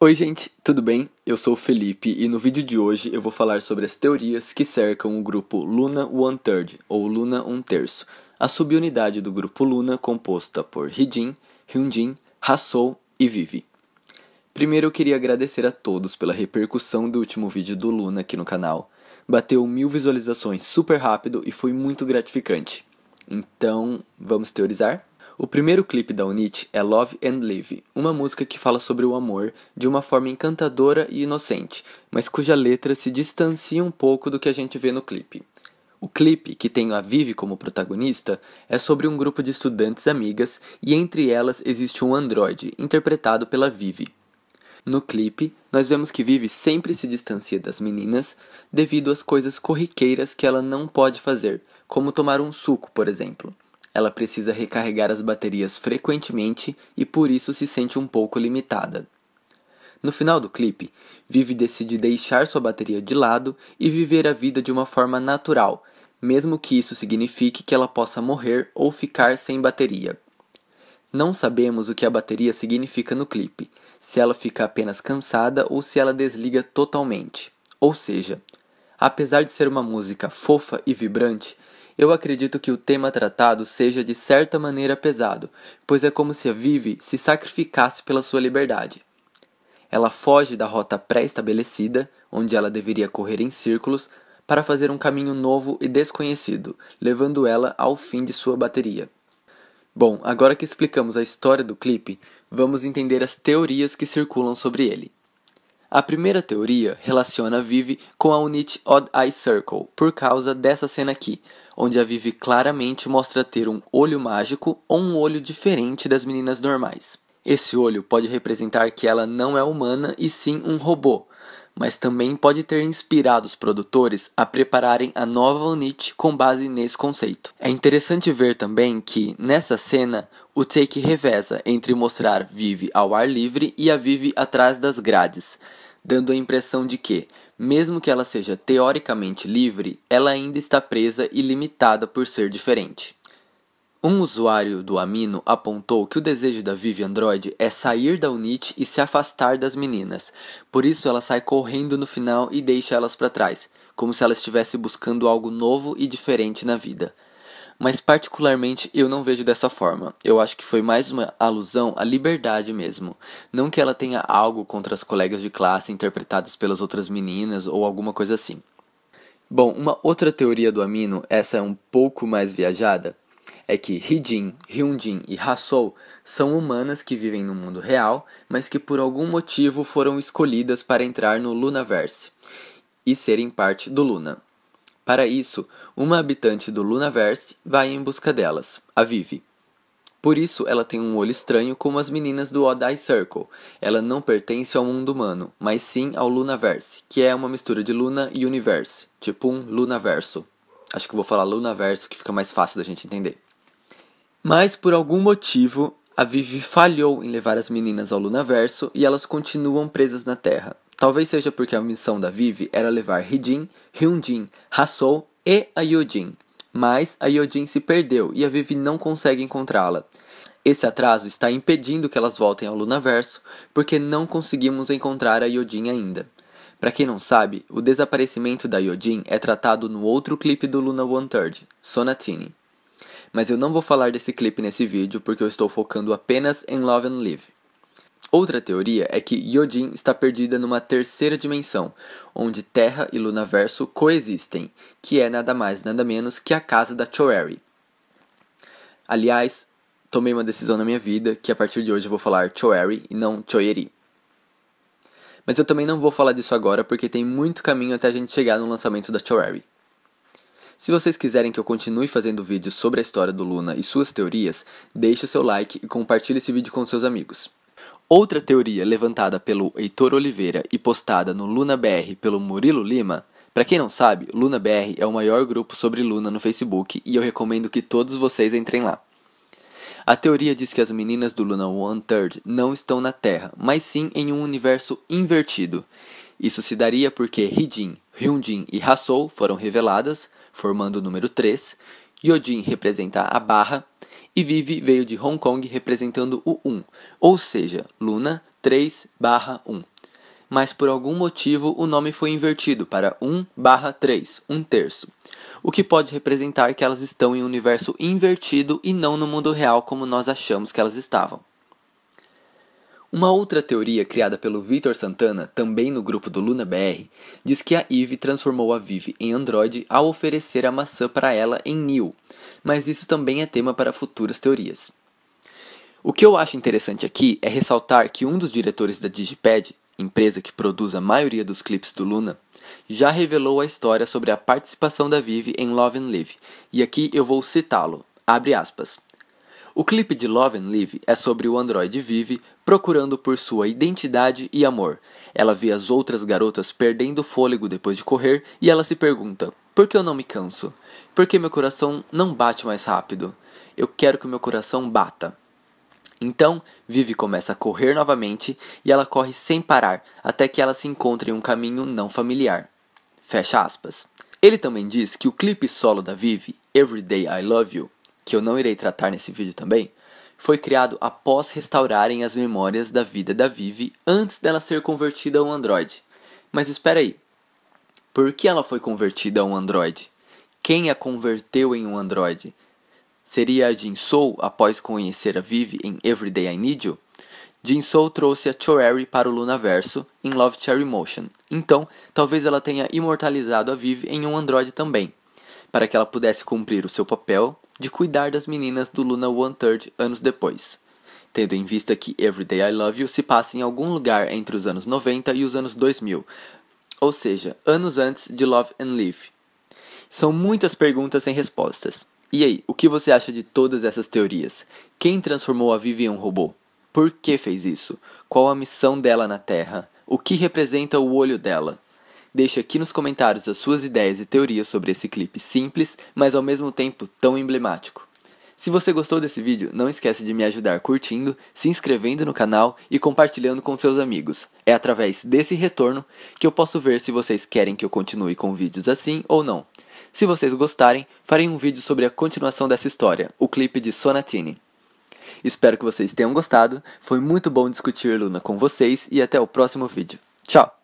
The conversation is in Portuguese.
Oi, gente, tudo bem? Eu sou o Felipe e no vídeo de hoje eu vou falar sobre as teorias que cercam o grupo Luna One Third, ou Luna Um Terço, a subunidade do grupo Luna composta por Hidin, Hyunjin, Hassou e Vivi. Primeiro eu queria agradecer a todos pela repercussão do último vídeo do Luna aqui no canal. Bateu mil visualizações super rápido e foi muito gratificante. Então, vamos teorizar? O primeiro clipe da Unit é Love and Live, uma música que fala sobre o amor de uma forma encantadora e inocente, mas cuja letra se distancia um pouco do que a gente vê no clipe. O clipe, que tem a Vivi como protagonista, é sobre um grupo de estudantes amigas e entre elas existe um androide, interpretado pela Vivi. No clipe, nós vemos que Vivi sempre se distancia das meninas devido às coisas corriqueiras que ela não pode fazer, como tomar um suco, por exemplo. Ela precisa recarregar as baterias frequentemente e por isso se sente um pouco limitada. No final do clipe, Vivi decide deixar sua bateria de lado e viver a vida de uma forma natural, mesmo que isso signifique que ela possa morrer ou ficar sem bateria. Não sabemos o que a bateria significa no clipe, se ela fica apenas cansada ou se ela desliga totalmente. Ou seja, apesar de ser uma música fofa e vibrante, eu acredito que o tema tratado seja de certa maneira pesado, pois é como se a Vive se sacrificasse pela sua liberdade. Ela foge da rota pré-estabelecida, onde ela deveria correr em círculos, para fazer um caminho novo e desconhecido, levando ela ao fim de sua bateria. Bom, agora que explicamos a história do clipe, vamos entender as teorias que circulam sobre ele. A primeira teoria relaciona Vivi com a Unit Odd Eye Circle por causa dessa cena aqui, onde a Vivi claramente mostra ter um olho mágico ou um olho diferente das meninas normais. Esse olho pode representar que ela não é humana e sim um robô, mas também pode ter inspirado os produtores a prepararem a nova Unity com base nesse conceito. É interessante ver também que, nessa cena, o take reveza entre mostrar Vive ao ar livre e a Vive atrás das grades, dando a impressão de que, mesmo que ela seja teoricamente livre, ela ainda está presa e limitada por ser diferente. Um usuário do Amino apontou que o desejo da Vivi Android é sair da Unit e se afastar das meninas. Por isso ela sai correndo no final e deixa elas para trás, como se ela estivesse buscando algo novo e diferente na vida. Mas particularmente eu não vejo dessa forma. Eu acho que foi mais uma alusão à liberdade mesmo. Não que ela tenha algo contra as colegas de classe interpretadas pelas outras meninas ou alguma coisa assim. Bom, uma outra teoria do Amino, essa é um pouco mais viajada, é que Hijin, Hyunjin e Hasou são humanas que vivem no mundo real, mas que por algum motivo foram escolhidas para entrar no Lunaverse e serem parte do Luna. Para isso, uma habitante do Lunaverse vai em busca delas, a Vivi. Por isso, ela tem um olho estranho como as meninas do Odai Circle. Ela não pertence ao mundo humano, mas sim ao Lunaverse, que é uma mistura de Luna e Universe, tipo um Lunaverso. Acho que vou falar Lunaverso que fica mais fácil da gente entender. Mas por algum motivo, a Vivi falhou em levar as meninas ao Lunaverso e elas continuam presas na Terra. Talvez seja porque a missão da Vivi era levar Hidin, Hyunjin, Hasou e a Yojin. Mas a Yojin se perdeu e a Vivi não consegue encontrá-la. Esse atraso está impedindo que elas voltem ao Lunaverso, porque não conseguimos encontrar a Yojin ainda. Para quem não sabe, o desaparecimento da Yojin é tratado no outro clipe do Luna One Third, Sonatini mas eu não vou falar desse clipe nesse vídeo porque eu estou focando apenas em Love and Live. Outra teoria é que Yojin está perdida numa terceira dimensão, onde Terra e Lunaverso coexistem, que é nada mais nada menos que a casa da Choeri. Aliás, tomei uma decisão na minha vida que a partir de hoje eu vou falar Choeri e não Choeri. Mas eu também não vou falar disso agora porque tem muito caminho até a gente chegar no lançamento da Choeri. Se vocês quiserem que eu continue fazendo vídeos sobre a história do Luna e suas teorias, deixe o seu like e compartilhe esse vídeo com seus amigos. Outra teoria levantada pelo Heitor Oliveira e postada no Luna BR pelo Murilo Lima para quem não sabe, Luna BR é o maior grupo sobre Luna no Facebook e eu recomendo que todos vocês entrem lá. A teoria diz que as meninas do Luna One Third não estão na Terra, mas sim em um universo invertido. Isso se daria porque Hidin, Hyunjin e Hasou foram reveladas, formando o número 3, Yodin representa a barra e Vivi veio de Hong Kong representando o 1, ou seja, Luna 3 barra 1. Mas por algum motivo o nome foi invertido para 1 barra 3, 1 terço, o que pode representar que elas estão em um universo invertido e não no mundo real como nós achamos que elas estavam. Uma outra teoria criada pelo Vitor Santana, também no grupo do Luna BR, diz que a Eve transformou a Vivi em Android ao oferecer a maçã para ela em Neil, mas isso também é tema para futuras teorias. O que eu acho interessante aqui é ressaltar que um dos diretores da Digipad, empresa que produz a maioria dos clipes do Luna, já revelou a história sobre a participação da Vivi em Love and Live, e aqui eu vou citá-lo. Abre aspas. O clipe de Love and Live é sobre o androide Vive procurando por sua identidade e amor. Ela vê as outras garotas perdendo fôlego depois de correr e ela se pergunta: por que eu não me canso? Por que meu coração não bate mais rápido? Eu quero que meu coração bata. Então, Vive começa a correr novamente e ela corre sem parar até que ela se encontre em um caminho não familiar. Fecha aspas. Ele também diz que o clipe solo da Vive, Everyday I Love You, que eu não irei tratar nesse vídeo também, foi criado após restaurarem as memórias da vida da Vivi antes dela ser convertida a um Android. Mas espera aí. Por que ela foi convertida a um Android? Quem a converteu em um Android? Seria a Jin Soul após conhecer a Vivi em Everyday I Need You? Jin Soul trouxe a Choeri para o Lunaverso em Love Cherry Motion. Então, talvez ela tenha imortalizado a Vivi em um Android também, para que ela pudesse cumprir o seu papel de cuidar das meninas do Luna One Third anos depois, tendo em vista que Everyday I Love You se passa em algum lugar entre os anos 90 e os anos 2000, ou seja, anos antes de Love and Live. São muitas perguntas sem respostas. E aí, o que você acha de todas essas teorias? Quem transformou a Vivi em um robô? Por que fez isso? Qual a missão dela na Terra? O que representa o olho dela? Deixe aqui nos comentários as suas ideias e teorias sobre esse clipe simples, mas ao mesmo tempo tão emblemático. Se você gostou desse vídeo, não esquece de me ajudar curtindo, se inscrevendo no canal e compartilhando com seus amigos. É através desse retorno que eu posso ver se vocês querem que eu continue com vídeos assim ou não. Se vocês gostarem, farei um vídeo sobre a continuação dessa história, o clipe de Sonatini. Espero que vocês tenham gostado, foi muito bom discutir Luna com vocês e até o próximo vídeo. Tchau!